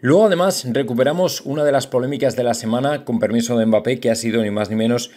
Luego además recuperamos una de las polémicas de la semana, con permiso de Mbappé, que ha sido ni más ni menos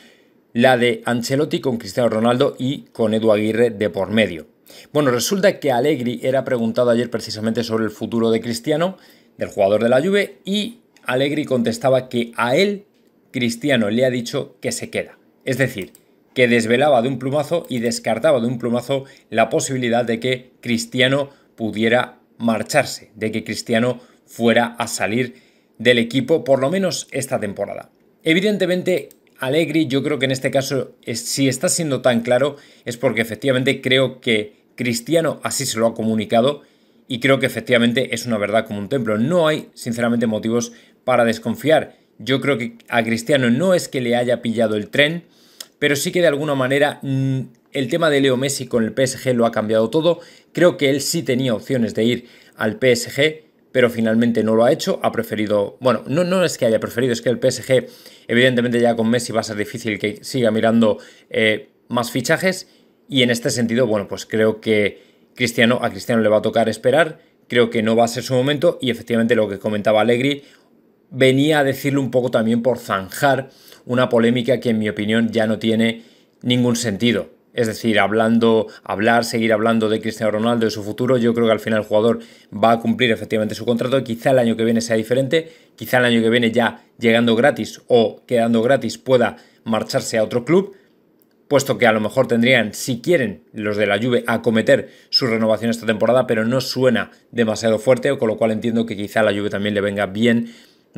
la de Ancelotti con Cristiano Ronaldo y con Edu Aguirre de por medio. Bueno, resulta que Allegri era preguntado ayer precisamente sobre el futuro de Cristiano, del jugador de la Juve, y Allegri contestaba que a él Cristiano le ha dicho que se queda. Es decir, que desvelaba de un plumazo y descartaba de un plumazo la posibilidad de que Cristiano pudiera marcharse, de que Cristiano fuera a salir del equipo, por lo menos esta temporada. Evidentemente, Allegri, yo creo que en este caso, si está siendo tan claro, es porque efectivamente creo que Cristiano así se lo ha comunicado y creo que efectivamente es una verdad como un templo. No hay, sinceramente, motivos para desconfiar. Yo creo que a Cristiano no es que le haya pillado el tren, pero sí que de alguna manera mm, el tema de Leo Messi con el PSG lo ha cambiado todo. Creo que él sí tenía opciones de ir al PSG pero finalmente no lo ha hecho, ha preferido, bueno, no, no es que haya preferido, es que el PSG evidentemente ya con Messi va a ser difícil que siga mirando eh, más fichajes y en este sentido, bueno, pues creo que Cristiano, a Cristiano le va a tocar esperar, creo que no va a ser su momento y efectivamente lo que comentaba Allegri venía a decirle un poco también por zanjar una polémica que en mi opinión ya no tiene ningún sentido. Es decir, hablando, hablar, seguir hablando de Cristiano Ronaldo, de su futuro, yo creo que al final el jugador va a cumplir efectivamente su contrato. Quizá el año que viene sea diferente, quizá el año que viene ya llegando gratis o quedando gratis pueda marcharse a otro club, puesto que a lo mejor tendrían, si quieren, los de la Juve acometer su renovación esta temporada, pero no suena demasiado fuerte, con lo cual entiendo que quizá la Juve también le venga bien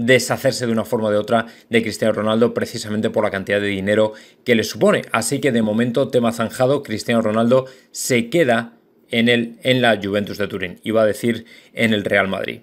deshacerse de una forma o de otra de Cristiano Ronaldo precisamente por la cantidad de dinero que le supone. Así que de momento tema zanjado, Cristiano Ronaldo se queda en, el, en la Juventus de Turín, iba a decir en el Real Madrid.